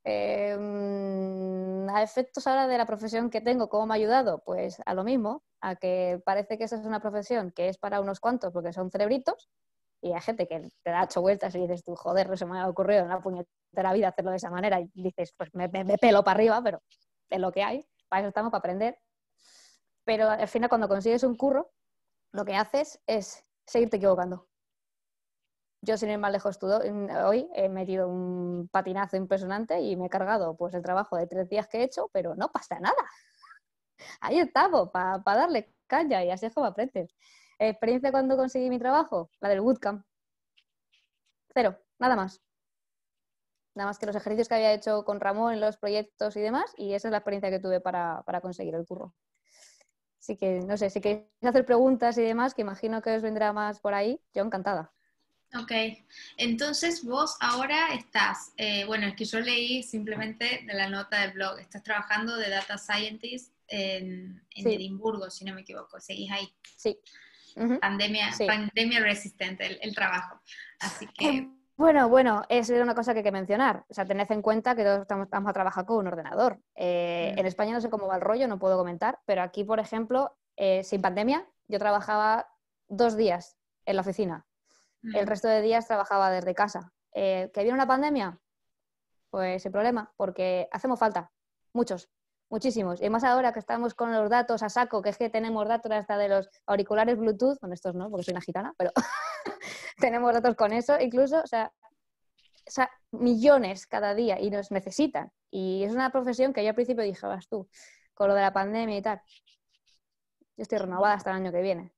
Em, a efectos ahora de la profesión que tengo, ¿cómo me ha ayudado? Pues a lo mismo, a que parece que esa es una profesión que es para unos cuantos porque son cerebritos y hay gente que te da ocho vueltas y dices tú, joder, no se me ha ocurrido en la puñetera vida hacerlo de esa manera y dices, pues me, me pelo para arriba, pero es lo que hay, para eso estamos, para aprender. Pero al final cuando consigues un curro, lo que haces es seguirte equivocando yo, sin ir más lejos, hoy he metido un patinazo impresionante y me he cargado pues, el trabajo de tres días que he hecho, pero no pasa nada. (laughs) Ahí estaba, para darle caña y así es como aprendes. ¿Experiencia cuando conseguí mi trabajo? La del bootcamp. Cero, nada más. Nada más que los ejercicios que había hecho con Ramón en los proyectos y demás, y esa es la experiencia que tuve para, para conseguir el curro. Así que, no sé, si queréis hacer preguntas y demás, que imagino que os vendrá más por ahí, yo encantada. Ok, entonces vos ahora estás, eh, bueno, es que yo leí simplemente de la nota del blog, estás trabajando de Data Scientist en, Edimburgo, si no me equivoco, seguís ahí. Sí. pandemia, pandemia resistente, el, trabajo. Así que... Eh, bueno, bueno, es una cosa que hay que mencionar. O sea, tened en cuenta que todos estamos, estamos a trabajar con un ordenador. Eh, mm. En España no sé cómo va el rollo, no puedo comentar, pero aquí, por ejemplo, sin pandemia, yo trabajaba dos días en la oficina el resto de días trabajaba desde casa. Eh, ¿Que viene una pandemia? Pues el problema, porque hacemos falta. Muchos, muchísimos. Y más ahora que estamos con los datos a saco, que es que tenemos datos hasta de los auriculares Bluetooth, bueno, estos no, porque soy una gitana, pero (laughs) tenemos datos con eso incluso, o sea, millones cada día y nos necesitan. Y es una profesión que yo al principio dijabas tú, con lo de la pandemia y tal. Yo estoy renovada hasta el año que viene.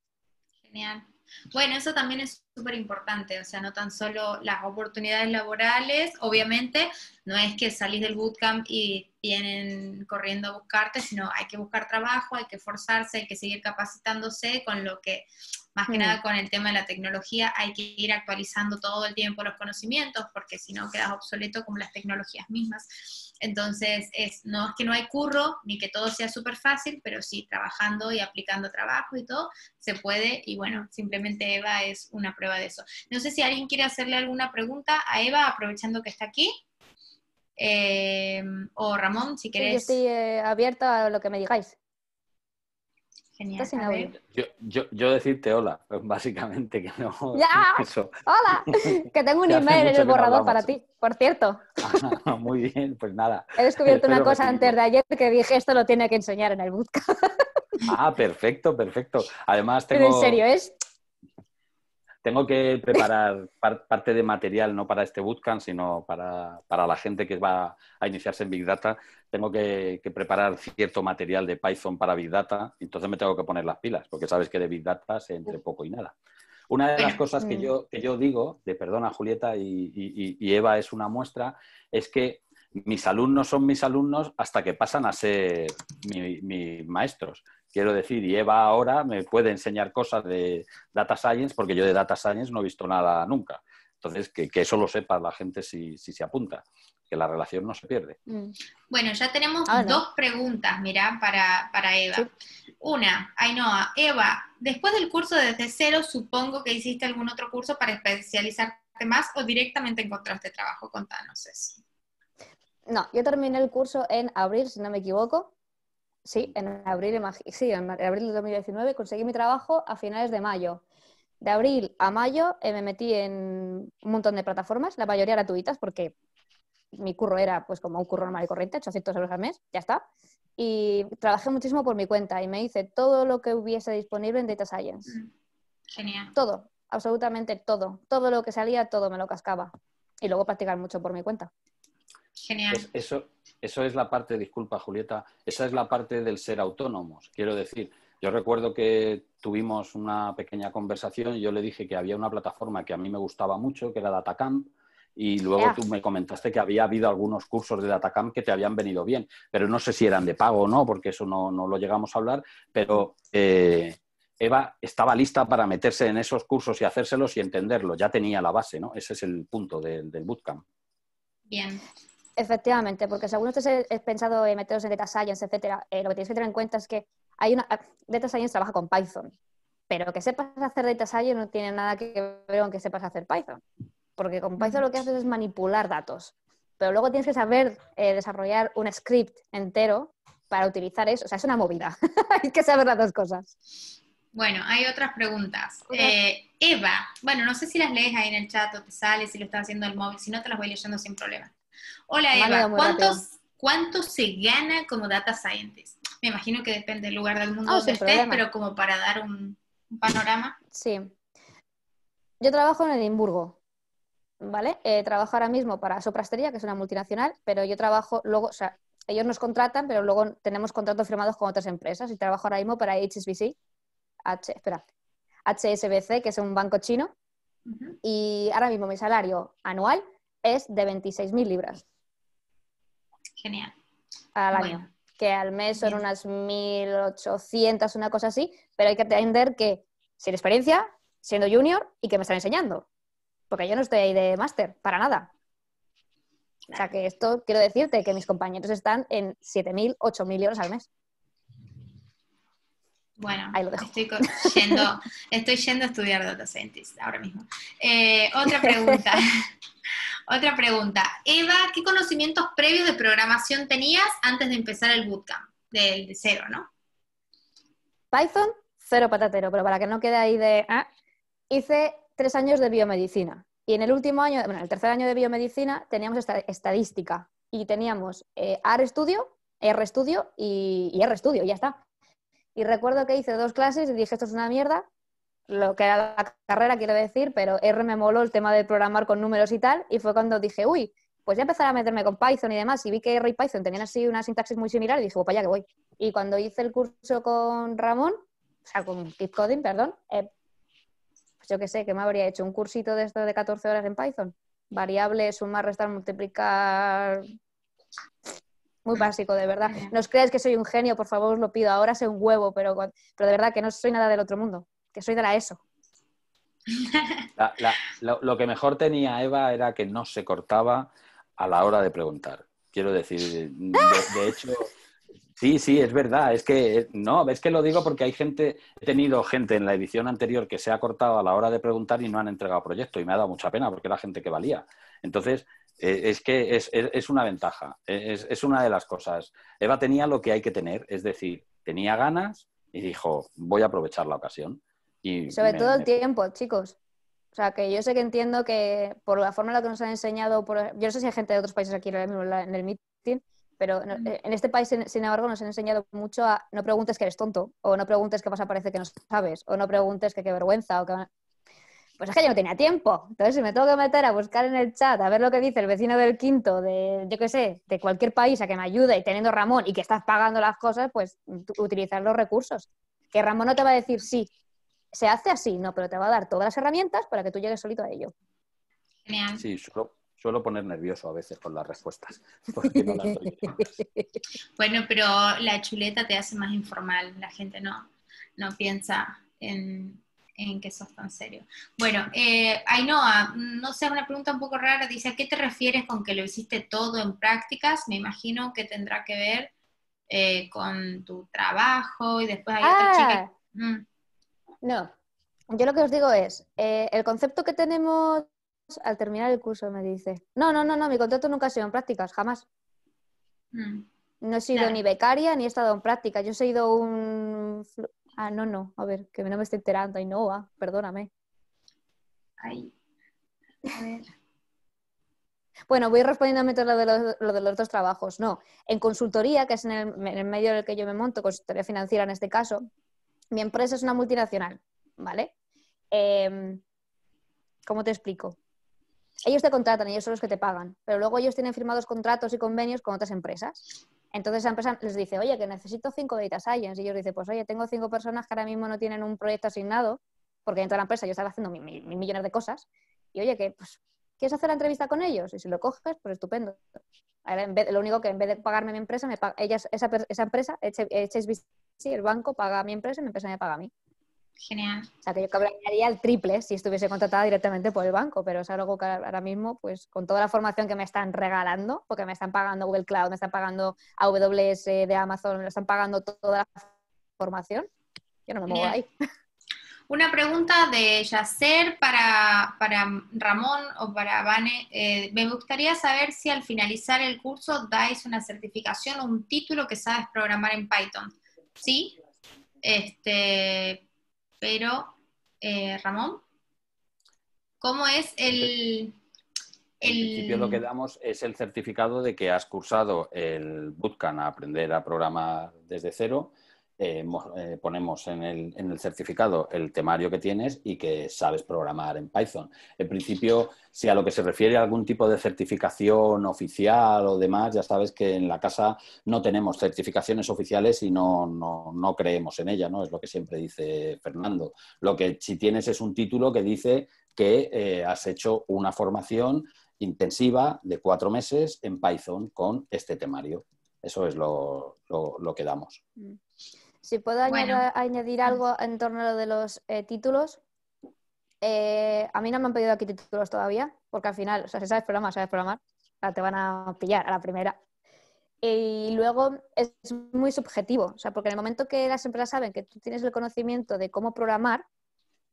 Genial. Bueno, eso también es importante, o sea, no tan solo las oportunidades laborales, obviamente, no es que salís del bootcamp y vienen corriendo a buscarte, sino hay que buscar trabajo, hay que forzarse, hay que seguir capacitándose con lo que, más que mm. nada con el tema de la tecnología, hay que ir actualizando todo el tiempo los conocimientos, porque si no quedas obsoleto como las tecnologías mismas. Entonces, es, no es que no hay curro, ni que todo sea súper fácil, pero sí, trabajando y aplicando trabajo y todo, se puede. Y bueno, simplemente Eva es una prueba de eso. No sé si alguien quiere hacerle alguna pregunta a Eva, aprovechando que está aquí. Em, o Ramón, si queréis. Sí, estoy eh, a lo que me digáis. Genial. Yo, decirte hola, (laughs) básicamente que no. (laughs) ¡Hola! (laughs) Que tengo un email en el borrador para ti, por cierto. Ah, muy bien, pues nada. He descubierto una cosa antes de ayer que dije, esto lo tiene que enseñar en el bootcamp. Ah, perfecto, perfecto. Además tengo... en serio, es tengo que preparar (laughs) parte de material, no para este bootcamp, sino para, la gente que va a iniciarse en Big Data. Tengo que, preparar cierto material de Python para Big Data, entonces me tengo que poner las pilas, porque sabes que de Big Data se entre poco y nada. Una de las cosas que mm. yo, que yo digo, de perdona Julieta y, Eva es una muestra, es que mis alumnos son mis alumnos hasta que pasan a ser mis maestros. Quiero decir, y Eva ahora me puede enseñar cosas de data science, porque yo de data science no he visto nada nunca. Entonces, que, eso lo sepa la gente si, se apunta, que la relación no se pierde. Mm. Bueno, ya tenemos ah, dos preguntas, mira, para, para Eva. Una, Ainhoa, Eva, después del curso desde cero, supongo que hiciste algún otro curso para especializarte más o directamente encontraste trabajo. Contanos eso. No, yo terminé el curso en abril, si no me equivoco, sí, en abril, de en abril 2019 conseguí mi trabajo a finales de mayo. De abril a mayo eh, me metí en un montón de plataformas, la mayoría gratuitas, porque mi curro era pues como un curro normal y corriente, 800 euros al mes, ya está. Y trabajé muchísimo por mi cuenta y me hice todo lo que hubiese disponible en Data Science. Mm, genial. Todo, absolutamente todo. Todo lo que salía, todo me lo cascaba. Y luego practicar mucho por mi cuenta. Genial. eso, eso es la parte, disculpa Julieta, esa es la parte del ser autónomos. Quiero decir, yo recuerdo que tuvimos una pequeña conversación y yo le dije que había una plataforma que a mí me gustaba mucho, que era Datacamp, y luego tú me comentaste que había habido algunos cursos de Datacamp que te habían venido bien, pero no sé si eran de pago o no, porque eso no, lo llegamos a hablar, pero eh, Eva estaba lista para meterse en esos cursos y hacérselos y entenderlo, ya tenía la base, ¿no? Ese es el punto del bootcamp. Bien. Efectivamente, porque según usted ha pensado en meteros en data science, etcétera, eh, lo que tienes que tener en cuenta es que hay una eh, data science trabaja con Python, pero que sepas hacer data science no tiene nada que ver con que sepas hacer Python, porque con mm. Python lo que haces es manipular datos, pero luego tienes que saber eh, desarrollar un script entero para utilizar eso, o sea, es una movida, (laughs) hay que saber las dos cosas. Bueno, hay otras preguntas. Eh, Eva, bueno, no sé si las lees ahí en el chat o te sale si lo estás haciendo el móvil, si no te las voy leyendo sin problema. Hola Eva, ¿cuánto se gana como data scientist? Me imagino que depende del lugar del mundo oh, donde estés, pero como para dar un, panorama. Sí. Yo trabajo en Edimburgo, ¿vale? Eh, trabajo ahora mismo para Soprastería, que es una multinacional, pero yo trabajo luego, o sea, ellos nos contratan, pero luego tenemos contratos firmados con otras empresas y trabajo ahora mismo para HSBC, H, espera, HSBC, que es un banco chino, y ahora mismo mi salario anual es de 26.000 libras. Genial. Al año. que al mes son unas 1.800, una cosa así, pero hay que entender que sin experiencia, siendo junior y que me están enseñando. Porque yo no estoy ahí de máster, para nada. O sea que esto quiero decirte que mis compañeros están en 7.000, 8.000 euros al mes. Bueno, Estoy, yendo, (laughs) estoy yendo a estudiar data scientist ahora mismo. Eh, otra pregunta. (laughs) otra pregunta. Eva, ¿qué conocimientos previos de programación tenías antes de empezar el bootcamp? Del de cero, ¿no? Python, cero patatero, pero para que no quede ahí de... Ah, hice tres años de biomedicina. Y en el último año, bueno, el tercer año de biomedicina teníamos estadística y teníamos eh, R Studio, R Studio y, y R Studio, ya está. Y recuerdo que hice dos clases y dije, esto es una mierda, lo que era la carrera, quiero decir, pero R me moló el tema de programar con números y tal, y fue cuando dije, uy, pues ya empezar a meterme con Python y demás, y vi que R y Python tenían así una sintaxis muy similar, y dije, pues para allá que voy. Y cuando hice el curso con Ramón, o sea, con Keep Coding, perdón, eh, pues yo qué sé, que me habría hecho un cursito de esto de 14 horas en Python. Variables, sumar, restar, multiplicar, muy básico, de verdad. No os creáis que soy un genio, por favor, os lo pido. Ahora sé un huevo, pero, pero de verdad que no soy nada del otro mundo, que soy de la ESO. lo, que mejor tenía Eva era que no se cortaba a la hora de preguntar. Quiero decir, de, de hecho, sí, sí, es verdad. Es que, no, es que lo digo porque hay gente, he tenido gente en la edición anterior que se ha cortado a la hora de preguntar y no han entregado proyecto y me ha dado mucha pena porque era gente que valía. Entonces, eh, es que es, una ventaja, e, es, una de las cosas. Eva tenía lo que hay que tener, es decir, tenía ganas y dijo, voy a aprovechar la ocasión. Y Sobre todo el tiempo, chicos. O sea, que yo sé que entiendo que por la forma en la que nos han enseñado, por... yo no sé si hay gente de otros países aquí en el meeting, pero mm. eh, en este país, sin embargo, nos han enseñado mucho a no preguntes que eres tonto, o no preguntes qué pasa, parece que no sabes, o no preguntes que qué vergüenza, o que... Pues es que yo no tenía tiempo. Entonces, si me tengo que meter a buscar en el chat a ver lo que dice el vecino del quinto, de yo qué sé, de cualquier país a que me ayude y teniendo Ramón y que estás pagando las cosas, pues utilizar los recursos. Que Ramón no te va a decir sí, se hace así, no, pero te va a dar todas las herramientas para que tú llegues solito a ello. Genial. Sí, suelo poner nervioso a veces con las respuestas. (laughs) (laughs) bueno, pero la chuleta te hace más informal, la gente no, no piensa en, en que sos tan serio. Bueno, eh, Ainhoa, mm, no sé, una pregunta un poco rara, dice, ¿a qué te refieres con que lo hiciste todo en prácticas? Me imagino que tendrá que ver eh, con tu trabajo y después hay ah, chica. Mm. No, yo lo que os digo es, eh, el concepto que tenemos al terminar el curso me dice, no, no, no, no, mi contrato nunca ha sido en prácticas, jamás. Mm. No he sido ni becaria ni he estado en prácticas. Yo he sido un, ah, no, no, a ver, que no me estoy enterando, ay, no, perdóname. Ay, a ver. Bueno, voy respondiendo a lo de, los, de los dos trabajos. No, en consultoría, que es en el, medio en el que yo me monto, consultoría financiera en este caso, mi empresa es una multinacional, ¿vale? Em, ¿Cómo te explico? Ellos te contratan, ellos son los que te pagan, pero luego ellos tienen firmados contratos y convenios con otras empresas. Entonces esa empresa les dice, oye, que necesito cinco data science. Y ellos dicen, pues oye, tengo cinco personas que ahora mismo no tienen un proyecto asignado, porque dentro de la empresa yo estaba haciendo mil, millones de cosas. Y oye, que pues, ¿quieres hacer la entrevista con ellos? Y si lo coges, pues estupendo. en vez, lo único que en vez de pagarme mi empresa, me ellas, esa, esa empresa, si el banco, paga a mi empresa y mi empresa me paga a mí. Genial. O sea, que yo cobraría el triple si estuviese contratada directamente por el banco, pero es algo que ahora mismo, pues con toda la formación que me están regalando, porque me están pagando Google Cloud, me están pagando AWS de Amazon, me lo están pagando toda la formación, yo no me muevo ahí. (laughs) Una pregunta de Yacer para, para Ramón o para Vane. Eh, me gustaría saber si al finalizar el curso dais una certificación o un título que sabes programar en Python. ¿Sí? Este, pero eh, Ramón, ¿cómo es el... En principio lo que damos es el certificado de que has cursado el bootcamp a aprender a programar desde cero eh, eh, ponemos en el, certificado el temario que tienes y que sabes programar en Python. En principio, si a lo que se refiere a algún tipo de certificación oficial o demás, ya sabes que en la casa no tenemos certificaciones oficiales y no, creemos en ella, ¿no? Es lo que siempre dice Fernando. Lo que si tienes es un título que dice que eh, has hecho una formación intensiva de cuatro meses en Python con este temario. Eso es lo, que damos. Mm. Si puedo añadir, algo en torno a lo de los eh, títulos, eh, a mí no me han pedido aquí títulos todavía, porque al final, o sea, si sabes programar, sabes programar, te van a pillar a la primera. Y luego es muy subjetivo, o sea, porque en el momento que las empresas saben que tú tienes el conocimiento de cómo programar,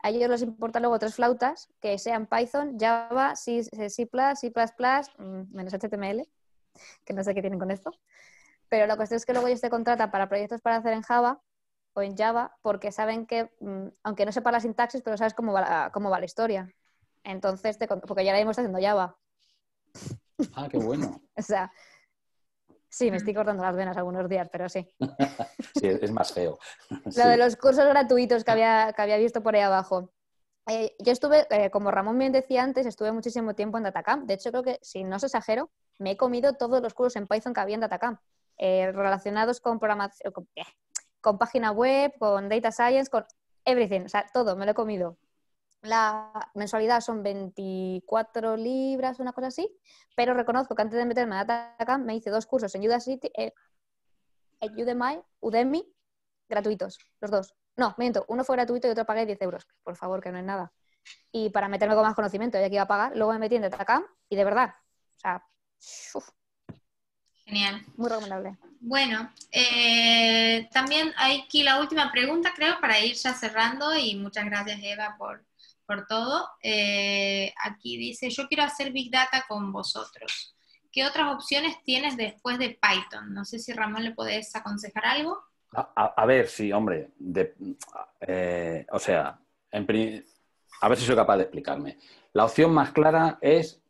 a ellos les importa luego tres flautas, que sean Python, Java, C, C++, C++, mm, menos HTML, que no sé qué tienen con esto. Pero la cuestión es que luego ellos te contrata para proyectos para hacer en Java o en Java porque saben que, mm, aunque no sepa la sintaxis, pero sabes cómo va la, cómo va la historia. Entonces, porque ya la hemos estado haciendo Java. Ah, qué bueno. (laughs) o sea, sí, me estoy mm. cortando las venas algunos días, pero sí. (laughs) sí, es más feo. Lo de los cursos gratuitos que había, que había visto por ahí abajo. Eh, yo estuve, eh, como Ramón bien decía antes, estuve muchísimo tiempo en DataCamp. De hecho, creo que, si no os exagero, me he comido todos los cursos en Python que había en DataCamp. Eh, relacionados con programación, eh, eh, con, página web, con data science, con everything, o sea, todo, me lo he comido. La mensualidad son 24 libras, una cosa así, pero reconozco que antes de meterme a DataCamp me hice dos cursos en Udacity, en Udemy, gratuitos, los dos. No, miento, uno fue gratuito y otro pagué 10 euros, por favor, que no es nada. Y para meterme con más conocimiento, ya que iba a pagar, luego me metí en DataCamp y de verdad, o sea, Genial. Muy recomendable. Bueno, eh, también hay aquí la última pregunta, creo, para ir ya cerrando y muchas gracias Eva por, por todo. Eh, aquí dice, yo quiero hacer Big Data con vosotros. ¿Qué otras opciones tienes después de Python? No sé si Ramón le podés aconsejar algo. A, ver, sí, hombre. Eh, o sea, a ver si soy capaz de explicarme. La opción más clara es,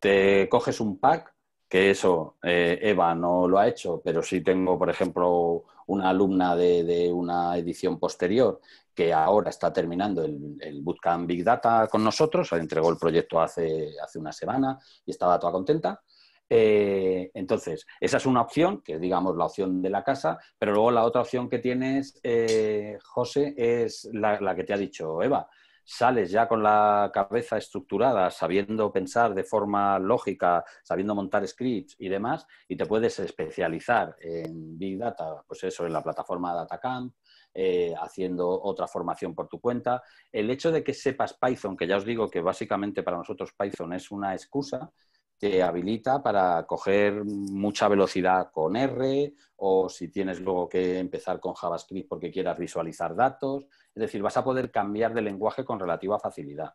te coges un pack que eso eh, Eva no lo ha hecho, pero sí tengo, por ejemplo, una alumna de, una edición posterior que ahora está terminando el, Bootcamp Big Data con nosotros, entregó el proyecto hace, hace una semana y estaba toda contenta. Eh, entonces, esa es una opción, que digamos la opción de la casa, pero luego la otra opción que tienes, eh, José, es la que te ha dicho Eva, sales ya con la cabeza estructurada, sabiendo pensar de forma lógica, sabiendo montar scripts y demás, y te puedes especializar en Big Data, pues eso, en la plataforma DataCamp, eh, haciendo otra formación por tu cuenta. El hecho de que sepas Python, que ya os digo que básicamente para nosotros Python es una excusa, te habilita para coger mucha velocidad con R o si tienes luego que empezar con JavaScript porque quieras visualizar datos. Es decir, vas a poder cambiar de lenguaje con relativa facilidad,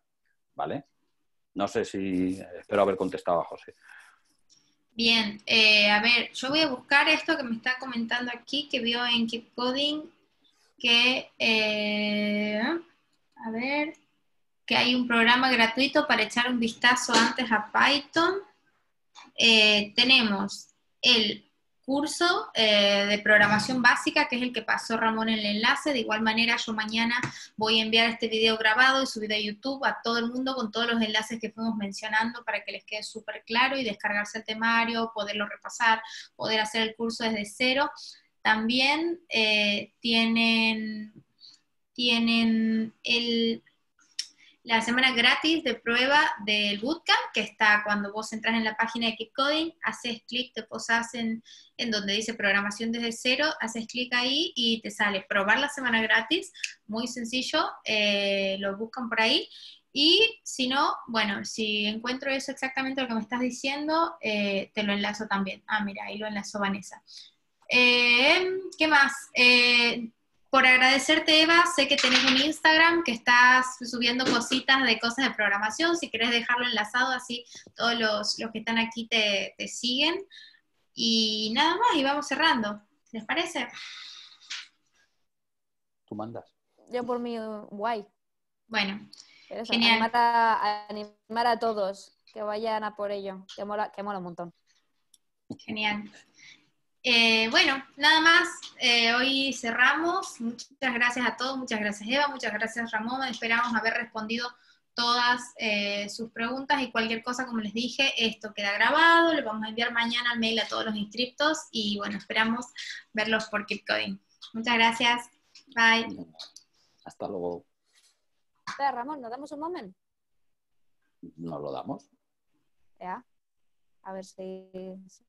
¿vale? No sé si espero haber contestado a José. Bien, eh, a ver, yo voy a buscar esto que me está comentando aquí, que vio en Keep Coding, que, eh, a ver, que hay un programa gratuito para echar un vistazo antes a Python. Eh, tenemos el curso eh, de programación básica, que es el que pasó Ramón en el enlace. De igual manera, yo mañana voy a enviar este video grabado y subido a YouTube a todo el mundo con todos los enlaces que fuimos mencionando para que les quede súper claro y descargarse el temario, poderlo repasar, poder hacer el curso desde cero. También eh, tienen, tienen el la semana gratis de prueba del bootcamp, que está cuando vos entras en la página de Keep Coding, haces clic, te posas en, en donde dice programación desde cero, haces clic ahí y te sale probar la semana gratis, muy sencillo, eh, lo buscan por ahí. Y si no, bueno, si encuentro eso exactamente lo que me estás diciendo, eh, te lo enlazo también. Ah, mira, ahí lo enlazó Vanessa. Eh, ¿Qué más? por agradecerte, Eva, sé que tenés un Instagram que estás subiendo cositas de cosas de programación, si querés dejarlo enlazado, así todos los, que están aquí te, siguen. Y nada más, y vamos cerrando. ¿Les parece? Tú mandas. Yo por mí, guay. Bueno, genial. Animar a, todos que vayan a por ello, que mola, que mola un montón. Genial. Eh, bueno, nada más, eh, hoy cerramos. Muchas gracias a todos, muchas gracias Eva, muchas gracias Ramón. Esperamos haber respondido todas eh, sus preguntas y cualquier cosa, como les dije, esto queda grabado, lo vamos a enviar mañana al mail a todos los inscriptos y bueno, esperamos verlos por Keep Muchas gracias. Bye. Hasta luego. Ramón, ¿nos damos un momento? ¿No lo damos? Ya. A ver si...